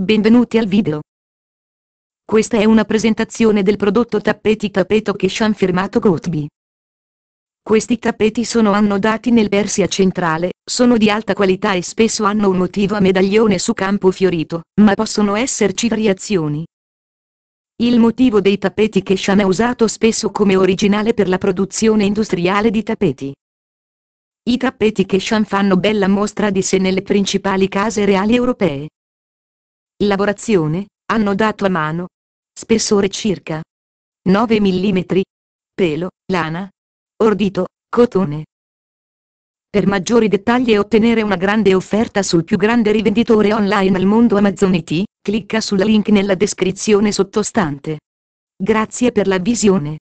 Benvenuti al video. Questa è una presentazione del prodotto Tappeti Tappeto Kishan firmato Gotby. Questi tappeti sono annodati nel Persia centrale, sono di alta qualità e spesso hanno un motivo a medaglione su campo fiorito, ma possono esserci variazioni. Il motivo dei tappeti Kishan è usato spesso come originale per la produzione industriale di tappeti. I tappeti Kishan fanno bella mostra di sé nelle principali case reali europee. Lavorazione, hanno dato a mano. Spessore circa 9 mm. Pelo, lana. Ordito, cotone. Per maggiori dettagli e ottenere una grande offerta sul più grande rivenditore online al mondo Amazon IT, clicca sul link nella descrizione sottostante. Grazie per la visione.